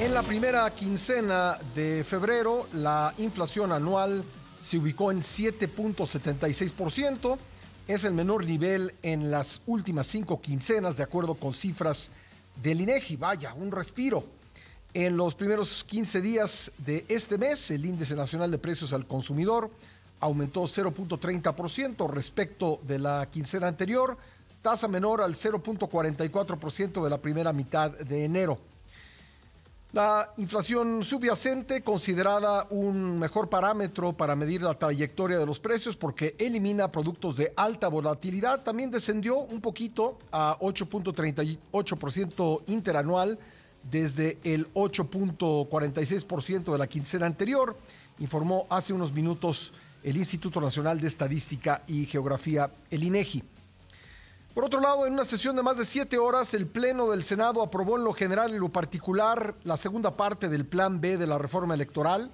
En la primera quincena de febrero, la inflación anual se ubicó en 7.76%. Es el menor nivel en las últimas cinco quincenas, de acuerdo con cifras del INEGI. Vaya, un respiro. En los primeros 15 días de este mes, el índice nacional de precios al consumidor aumentó 0.30% respecto de la quincena anterior, tasa menor al 0.44% de la primera mitad de enero. La inflación subyacente, considerada un mejor parámetro para medir la trayectoria de los precios porque elimina productos de alta volatilidad, también descendió un poquito a 8.38% interanual desde el 8.46% de la quincena anterior, informó hace unos minutos el Instituto Nacional de Estadística y Geografía, el INEGI. Por otro lado, en una sesión de más de siete horas, el Pleno del Senado aprobó en lo general y lo particular la segunda parte del Plan B de la reforma electoral.